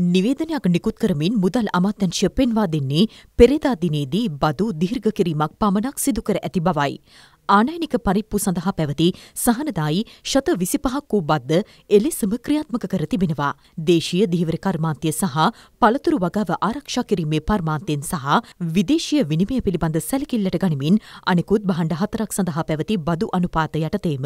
නිවේදනයක් නිකුත් කරමින් මුදල් අමාත්‍යංශය පෙන්වා දෙන්නේ පෙරේදා දිනේදී බදු දීර්ඝ කිරීමක් පමණක් සිදු කර ඇති බවයි. ආනයනික පරිප්පු සඳහා පැවති සහනදායි ශත විසිපහක් වූ බද්ද එලෙසම ක්‍රියාත්මක කර තිබෙනවා. දේශීය දිහිවර කර්මාන්තය සහ පළතුරු වගාව ආරක්ෂා කිරීමේ පර්මාන්තයෙන් සහ විදේශීය විනිමය පිළිබඳ සැලකිල්ලට ගනිමින් අනෙකුත් බහණ්ඩ හතරක් සඳහා පැවති බදු අනුපාත යටතේම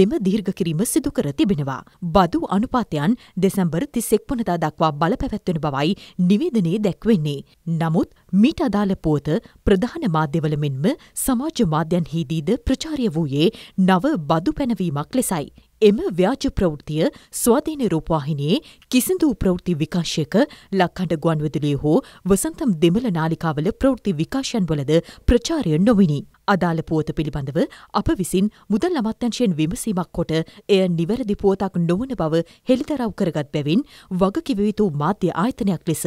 මෙම දීර්ඝ කිරීම සිදු කර තිබෙනවා. බදු අනුපාතයන් දෙසැම්බර් තිස්සෙක් වනදා දක්වා බල පැවැත්වෙන බවයි නිවේදනයේ දැක්වෙන්නේ. නමුත් මීට අදාළ පුවත ප්‍රධාන මාධ්‍යවල මෙන්ම සමාජ මාධ්‍යන්හිදීද ප්‍රචාරය වූයේ නව බදු පැනවීමක් ලෙසයි. එම ව්‍යාජ ප්‍රවෘතිය ස්වාධීන රූපවාහිනයේ කිසිදු ප්‍රවෘති විකාශයක ලක්කඩ ගුවන්විදුලිය හෝ වසන්තම් දෙමළ නාලිකාවල ප්‍රවෘති විකාශයන්වලද ප්‍රචාරය නොවිනිි. අදාළ පුවත පිළිබඳව අප විසින් මුදල් අමත්‍යංශයෙන් විමසීමක් කොට එය නිවැරදි පුවතක් නොවන බව හෙළිදරව් කරගත් බැවින් වගකිවයුතු මාධ්‍ය ආයතනයක් ලෙස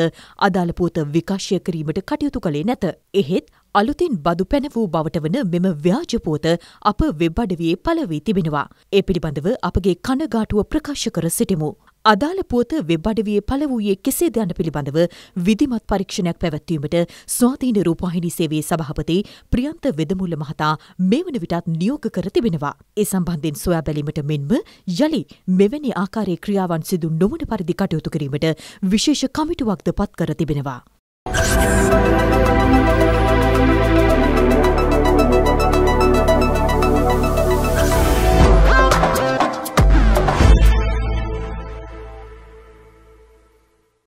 අදාළ පුවත විකාශය කිරීමට කටයුතු කළේ නැත. එහෙත් අලුතින් බදු පැන වූ බවට වන මෙම ව්‍යාජපෝත අප වෙබ්බඩවයේ පලවී තිබෙනවා. ඒ පිළිබඳව අපගේ කණගාටුව ප්‍රකාශ කර සිටිමු. අදාළ පුවත වෙබ් අඩවියේ පළ වූයේ කෙසේද යන පිළිබඳව විධිමත් පරීක්ෂණයක් පැවැත්වීමට ස්වාධීන රූපවාහිනී සේවයේ සභාපති ප්‍රියන්ත වෙදමුල්ල මහතා මේ වන විටත් නියෝග කර තිබෙනවා. ඒ සම්බන්ධයෙන් සොයා බැලීමට මෙන්ම යළි මෙවැනි ආකාරයේ ක්‍රියාවන් සිදු නොවන පරිදි කටයුතු කිරීමට විශේෂ කමිටුවක්ද පත් කර තිබෙනවා. Thank you.